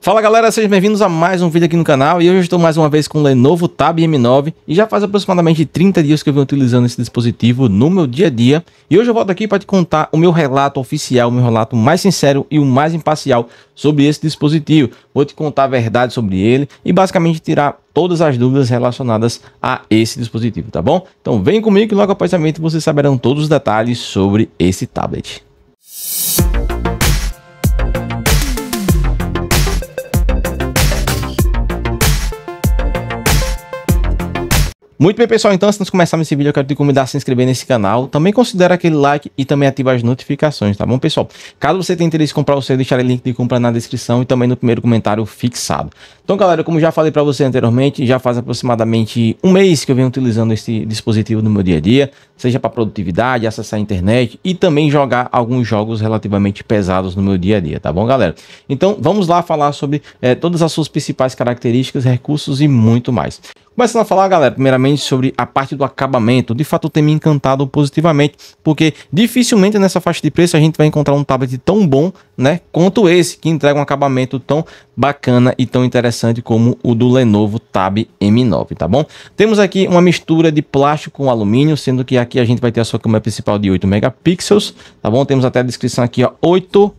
Fala galera, sejam bem-vindos a mais um vídeo aqui no canal e hoje eu estou mais uma vez com o Lenovo Tab M9 e já faz aproximadamente 30 dias que eu venho utilizando esse dispositivo no meu dia a dia e hoje eu volto aqui para te contar o meu relato oficial, o meu relato mais sincero e o mais imparcial sobre esse dispositivo. Vou te contar a verdade sobre ele e basicamente tirar todas as dúvidas relacionadas a esse dispositivo, tá bom? Então vem comigo que logo após a mente vocês saberão todos os detalhes sobre esse tablet. Muito bem, pessoal, então, antes de começarmos esse vídeo, eu quero te convidar a se inscrever nesse canal. Também considera aquele like e também ativa as notificações, tá bom, pessoal? Caso você tenha interesse em comprar o seu, deixarei o link de compra na descrição e também no primeiro comentário fixado. Então, galera, como já falei para você anteriormente, já faz aproximadamente um mês que eu venho utilizando esse dispositivo no meu dia a dia, seja para produtividade, acessar a internet e também jogar alguns jogos relativamente pesados no meu dia a dia, tá bom, galera? Então, vamos lá falar sobre eh, todas as suas principais características, recursos e muito mais. Começando a falar, galera, primeiramente sobre a parte do acabamento. De fato, tem me encantado positivamente, porque dificilmente nessa faixa de preço a gente vai encontrar um tablet tão bom, né, quanto esse, que entrega um acabamento tão bacana e tão interessante como o do Lenovo Tab M9, tá bom? Temos aqui uma mistura de plástico com alumínio, sendo que aqui a gente vai ter a sua câmera principal de 8 megapixels, tá bom? Temos até a descrição aqui, ó, 8,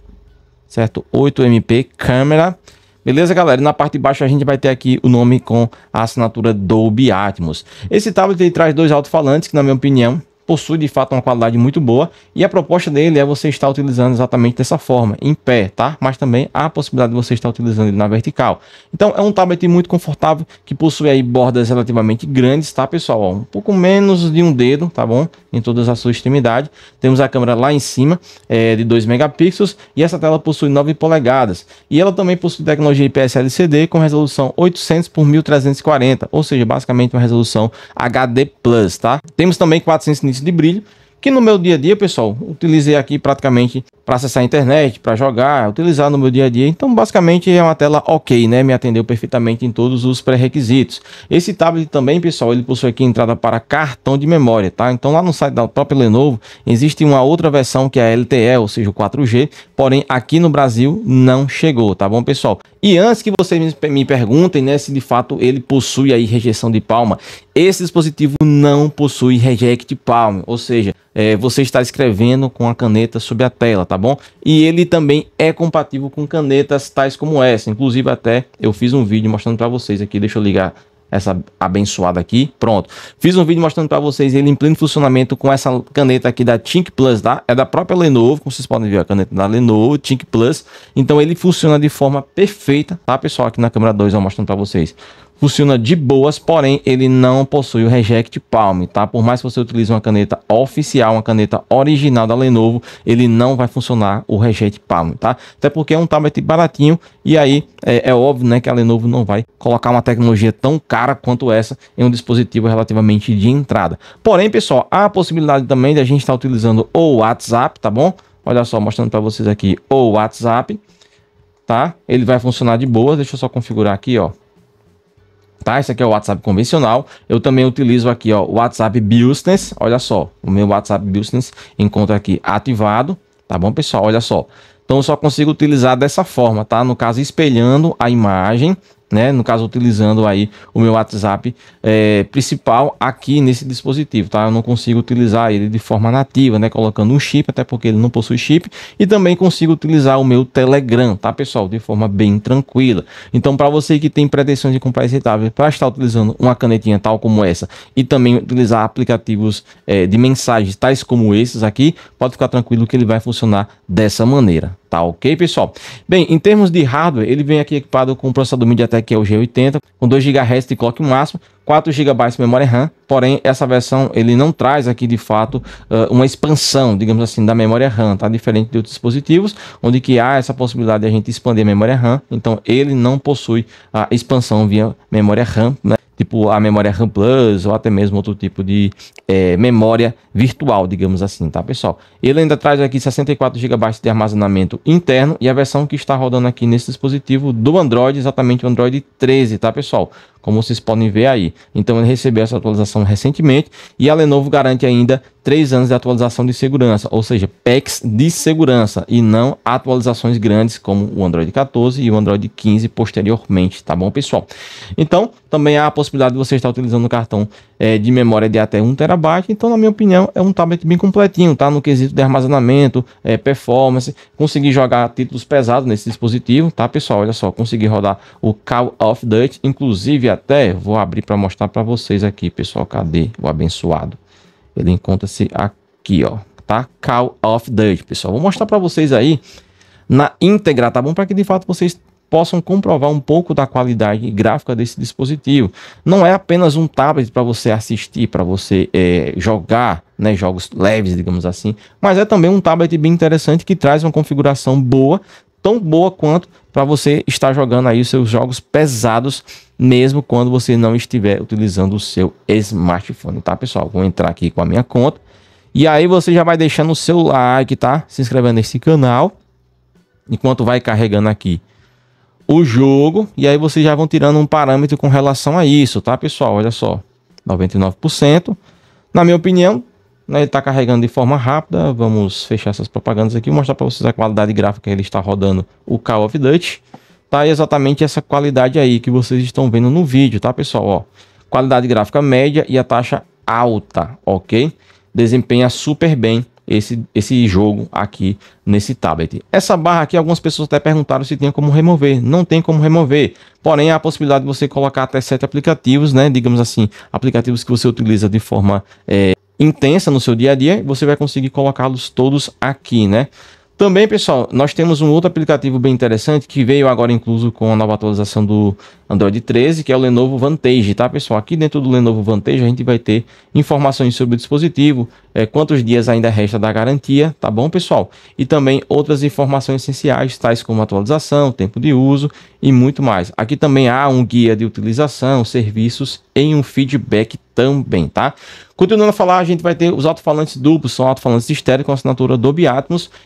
certo? 8 MP câmera. Beleza, galera? E na parte de baixo a gente vai ter aqui o nome com a assinatura Dolby Atmos. Esse tablet ele traz dois alto-falantes que, na minha opinião, possui de fato uma qualidade muito boa e a proposta dele é você estar utilizando exatamente dessa forma, em pé, tá? Mas também há a possibilidade de você estar utilizando ele na vertical. Então é um tablet muito confortável que possui aí bordas relativamente grandes, tá pessoal? Ó, um pouco menos de um dedo, tá bom? Em todas as suas extremidades. Temos a câmera lá em cima é, de 2 megapixels e essa tela possui 9 polegadas. E ela também possui tecnologia IPS LCD com resolução 800 por 1340, ou seja, basicamente uma resolução HD+, tá? Temos também 400 de brilho, que no meu dia a dia, pessoal, utilizei aqui praticamente para acessar a internet, para jogar, utilizar no meu dia a dia. Então, basicamente é uma tela OK, né? Me atendeu perfeitamente em todos os pré-requisitos. Esse tablet também, pessoal, ele possui aqui entrada para cartão de memória, tá? Então, lá no site da própria Lenovo existe uma outra versão que é a LTE, ou seja, o 4G, porém aqui no Brasil não chegou, tá bom, pessoal? E antes que vocês me perguntem né, se de fato ele possui aí rejeição de palma, esse dispositivo não possui reject palm, ou seja, é, você está escrevendo com a caneta sobre a tela, tá bom? E ele também é compatível com canetas tais como essa, inclusive até eu fiz um vídeo mostrando para vocês aqui, deixa eu ligar essa abençoada aqui. Pronto. Fiz um vídeo mostrando para vocês ele em pleno funcionamento com essa caneta aqui da Tink Plus, tá? É da própria Lenovo, como vocês podem ver, a caneta da Lenovo, Tink Plus. Então ele funciona de forma perfeita, tá, pessoal? Aqui na câmera 2 eu mostrando para vocês. Funciona de boas, porém ele não possui o Reject Palm, tá? Por mais que você utilize uma caneta oficial, uma caneta original da Lenovo, ele não vai funcionar o Reject Palm, tá? Até porque é um tablet baratinho e aí é, é óbvio, né, que a Lenovo não vai colocar uma tecnologia tão cara quanto essa em um dispositivo relativamente de entrada. Porém, pessoal, há a possibilidade também de a gente estar tá utilizando o WhatsApp, tá bom? Olha só, mostrando para vocês aqui o WhatsApp, tá? Ele vai funcionar de boa. Deixa eu só configurar aqui, ó tá? Esse aqui é o WhatsApp convencional. Eu também utilizo aqui, ó, o WhatsApp Business. Olha só, o meu WhatsApp Business encontra aqui ativado, tá bom, pessoal? Olha só. Então eu só consigo utilizar dessa forma, tá? No caso, espelhando a imagem né? No caso, utilizando aí o meu WhatsApp é, principal aqui nesse dispositivo, tá? Eu não consigo utilizar ele de forma nativa, né? Colocando um chip, até porque ele não possui chip, e também consigo utilizar o meu Telegram, tá, pessoal? De forma bem tranquila. Então, para você que tem pretensão de comprar esse tablet para estar utilizando uma canetinha tal como essa e também utilizar aplicativos é, de mensagens tais como esses aqui, pode ficar tranquilo que ele vai funcionar dessa maneira tá ok, pessoal? Bem, em termos de hardware, ele vem aqui equipado com o processador MediaTek é o G80, com 2 GHz de clock máximo, 4 GB de memória RAM, porém essa versão ele não traz aqui de fato eh, uma expansão, digamos assim, da memória RAM, tá? Diferente de outros dispositivos, onde que há essa possibilidade de a gente expandir a memória RAM, então ele não possui a expansão via memória RAM, né? tipo a memória RAM Plus ou até mesmo outro tipo de é, memória virtual, digamos assim, tá pessoal? Ele ainda traz aqui 64 GB de armazenamento interno e a versão que está rodando aqui nesse dispositivo do Android, exatamente o Android 13, tá pessoal? como vocês podem ver aí. Então ele recebeu essa atualização recentemente e a Lenovo garante ainda 3 anos de atualização de segurança, ou seja, packs de segurança e não atualizações grandes como o Android 14 e o Android 15 posteriormente, tá bom, pessoal? Então, também há a possibilidade de você estar utilizando um cartão é, de memória de até 1 terabyte. Então, na minha opinião, é um tablet bem completinho, tá? No quesito de armazenamento, é, performance, conseguir jogar títulos pesados nesse dispositivo, tá, pessoal? Olha só, consegui rodar o Call of Duty, inclusive até, vou abrir para mostrar para vocês aqui, pessoal, cadê o abençoado? Ele encontra-se aqui, ó, tá? Call of Duty, pessoal. Vou mostrar para vocês aí na íntegra, tá bom? Para que de fato vocês possam comprovar um pouco da qualidade gráfica desse dispositivo. Não é apenas um tablet para você assistir, para você é, jogar né, jogos leves, digamos assim, mas é também um tablet bem interessante que traz uma configuração boa, tão boa quanto para você estar jogando aí os seus jogos pesados mesmo quando você não estiver utilizando o seu smartphone, tá, pessoal? Vou entrar aqui com a minha conta. E aí você já vai deixando o seu like, tá? Se inscrevendo nesse canal. Enquanto vai carregando aqui o jogo. E aí vocês já vão tirando um parâmetro com relação a isso, tá, pessoal? Olha só, 99%. Na minha opinião, né, ele está carregando de forma rápida. Vamos fechar essas propagandas aqui. e mostrar para vocês a qualidade gráfica que ele está rodando o Call of Duty tá exatamente essa qualidade aí que vocês estão vendo no vídeo, tá pessoal? Ó, qualidade gráfica média e a taxa alta, ok? Desempenha super bem esse, esse jogo aqui nesse tablet. Essa barra aqui, algumas pessoas até perguntaram se tinha como remover. Não tem como remover. Porém, há a possibilidade de você colocar até sete aplicativos, né? Digamos assim, aplicativos que você utiliza de forma é, intensa no seu dia a dia. Você vai conseguir colocá-los todos aqui, né? Também, pessoal, nós temos um outro aplicativo bem interessante que veio agora incluso com a nova atualização do Android 13, que é o Lenovo Vantage, tá, pessoal? Aqui dentro do Lenovo Vantage a gente vai ter informações sobre o dispositivo, é, quantos dias ainda resta da garantia, tá bom, pessoal? E também outras informações essenciais, tais como atualização, tempo de uso e muito mais. Aqui também há um guia de utilização, serviços e um feedback também, tá? Continuando a falar, a gente vai ter os alto-falantes duplos, são alto-falantes estéreo com assinatura Dolby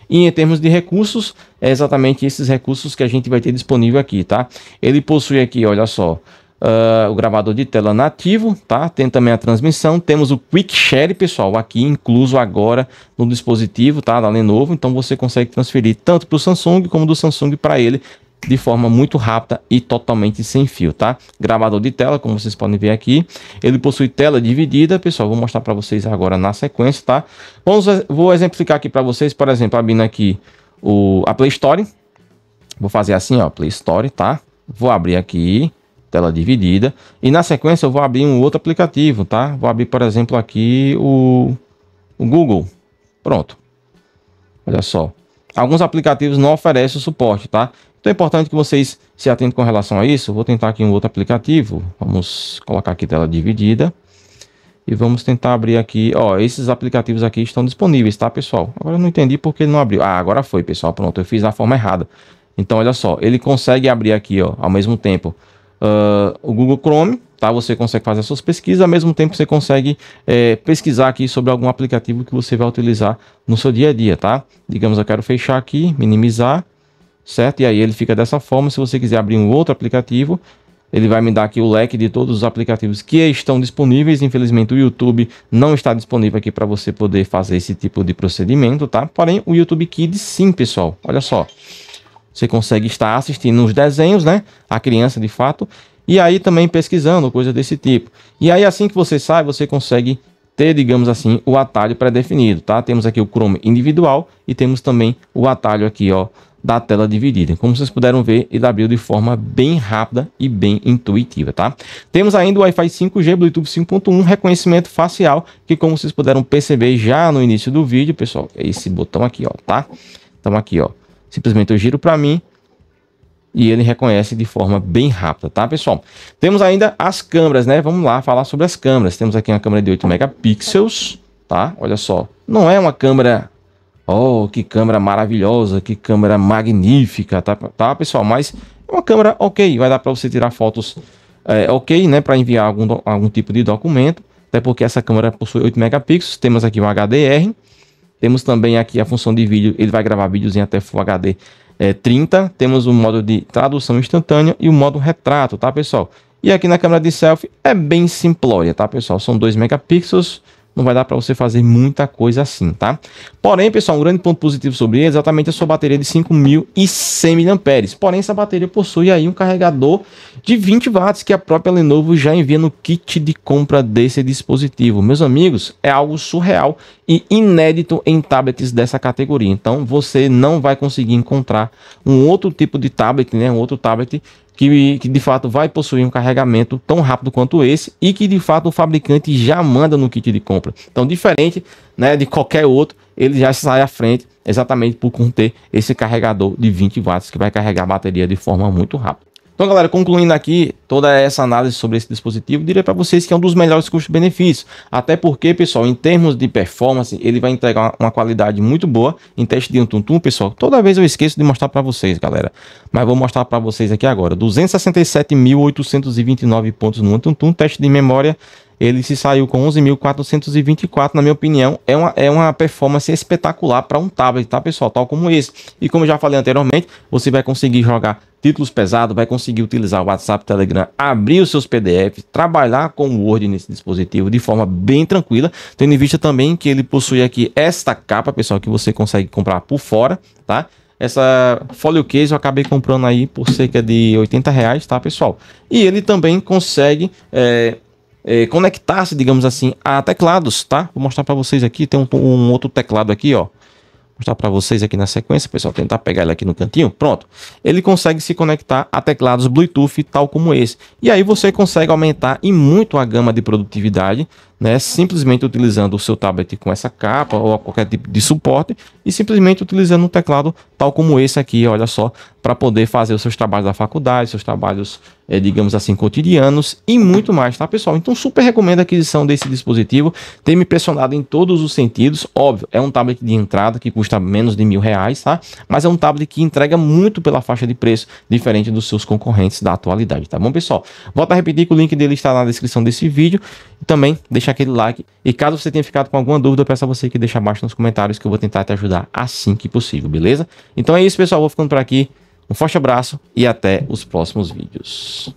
e em termos de recursos, é exatamente esses recursos que a gente vai ter disponível aqui, tá? Ele possui aqui, olha só, Uh, o gravador de tela nativo, tá? Tem também a transmissão, temos o Quick Share, pessoal, aqui incluso agora no dispositivo, tá? Da Lenovo, então você consegue transferir tanto para o Samsung como do Samsung para ele de forma muito rápida e totalmente sem fio, tá? Gravador de tela, como vocês podem ver aqui, ele possui tela dividida, pessoal, vou mostrar para vocês agora na sequência, tá? Vamos, vou exemplificar aqui para vocês, por exemplo, abrindo aqui o, a Play Store, vou fazer assim, ó, Play Store, tá? Vou abrir aqui, tela dividida. E na sequência eu vou abrir um outro aplicativo, tá? Vou abrir, por exemplo, aqui o, o Google. Pronto. Olha só. Alguns aplicativos não oferecem o suporte, tá? Então é importante que vocês se atentem com relação a isso. vou tentar aqui um outro aplicativo. Vamos colocar aqui tela dividida. E vamos tentar abrir aqui, ó, esses aplicativos aqui estão disponíveis, tá, pessoal? Agora eu não entendi porque ele não abriu. Ah, agora foi, pessoal, pronto, eu fiz da forma errada. Então, olha só, ele consegue abrir aqui, ó, ao mesmo tempo uh, o Google Chrome, tá? Você consegue fazer suas pesquisas, ao mesmo tempo você consegue é, pesquisar aqui sobre algum aplicativo que você vai utilizar no seu dia a dia, tá? Digamos, eu quero fechar aqui, minimizar, certo? E aí ele fica dessa forma. Se você quiser abrir um outro aplicativo, ele vai me dar aqui o leque de todos os aplicativos que estão disponíveis. Infelizmente, o YouTube não está disponível aqui para você poder fazer esse tipo de procedimento, tá? Porém, o YouTube Kids sim, pessoal. Olha só. Você consegue estar assistindo os desenhos, né? A criança, de fato. E aí também pesquisando, coisa desse tipo. E aí, assim que você sai, você consegue ter, digamos assim, o atalho pré-definido, tá? Temos aqui o Chrome individual e temos também o atalho aqui, ó, da tela dividida. Como vocês puderam ver, ele abriu de forma bem rápida e bem intuitiva, tá? Temos ainda o Wi-Fi 5G, Bluetooth 5.1, reconhecimento facial, que como vocês puderam perceber já no início do vídeo, pessoal, é esse botão aqui, ó, tá? Então aqui, ó, Simplesmente eu giro para mim e ele reconhece de forma bem rápida, tá, pessoal? Temos ainda as câmeras, né? Vamos lá falar sobre as câmeras. Temos aqui uma câmera de 8 megapixels, tá? Olha só. Não é uma câmera Oh, que câmera maravilhosa, que câmera magnífica, tá, tá pessoal? Mas é uma câmera ok, vai dar para você tirar fotos é, ok, né? Para enviar algum, algum tipo de documento, até porque essa câmera possui 8 megapixels, temos aqui um HDR, temos também aqui a função de vídeo, ele vai gravar vídeos em até Full HD é, 30. Temos o modo de tradução instantânea e o modo retrato, tá pessoal? E aqui na câmera de selfie é bem simplória, tá pessoal? São 2 megapixels, não vai dar para você fazer muita coisa assim, tá? Porém, pessoal, um grande ponto positivo sobre ele é exatamente a sua bateria de 5.100 mAh. Porém, essa bateria possui aí um carregador de 20 watts que a própria Lenovo já envia no kit de compra desse dispositivo. Meus amigos, é algo surreal e inédito em tablets dessa categoria. Então, você não vai conseguir encontrar um outro tipo de tablet, né, um outro tablet que, que de fato vai possuir um carregamento tão rápido quanto esse e que de fato o fabricante já manda no kit de compra. Então, diferente né, de qualquer outro, ele já sai à frente exatamente por conter esse carregador de 20 watts que vai carregar a bateria de forma muito rápida. Então, galera, concluindo aqui toda essa análise sobre esse dispositivo, diria para vocês que é um dos melhores custo-benefício. Até porque, pessoal, em termos de performance, ele vai entregar uma qualidade muito boa em teste de um pessoal. Toda vez eu esqueço de mostrar para vocês, galera. Mas vou mostrar para vocês aqui agora. 267.829 pontos no tum teste de memória ele se saiu com 11.424, na minha opinião, é uma, é uma performance espetacular para um tablet, tá pessoal? Tal como esse. E como eu já falei anteriormente, você vai conseguir jogar títulos pesados, vai conseguir utilizar o WhatsApp, Telegram, abrir os seus PDFs, trabalhar com o Word nesse dispositivo de forma bem tranquila, tendo em vista também que ele possui aqui esta capa, pessoal, que você consegue comprar por fora, tá? Essa folio case eu acabei comprando aí por cerca de 80 reais, tá pessoal? E ele também consegue é, é, conectar-se, digamos assim, a teclados, tá? Vou mostrar para vocês aqui, tem um, um, outro teclado aqui, ó. Vou mostrar para vocês aqui na sequência, pessoal, tentar pegar ele aqui no cantinho, pronto. Ele consegue se conectar a teclados Bluetooth, tal como esse. E aí você consegue aumentar e muito a gama de produtividade né, simplesmente utilizando o seu tablet com essa capa ou qualquer tipo de suporte e simplesmente utilizando um teclado tal como esse aqui, olha só, para poder fazer os seus trabalhos da faculdade, seus trabalhos, é, digamos assim, cotidianos e muito mais, tá pessoal? Então super recomendo a aquisição desse dispositivo, tem me pressionado em todos os sentidos, óbvio, é um tablet de entrada que custa menos de mil reais, tá? Mas é um tablet que entrega muito pela faixa de preço, diferente dos seus concorrentes da atualidade, tá bom pessoal? Volto a repetir que o link dele está na descrição desse vídeo e também deixa deixa aquele like. E caso você tenha ficado com alguma dúvida, eu peço a você que deixe abaixo nos comentários que eu vou tentar te ajudar assim que possível, beleza? Então é isso, pessoal. Vou ficando por aqui. Um forte abraço e até os próximos vídeos.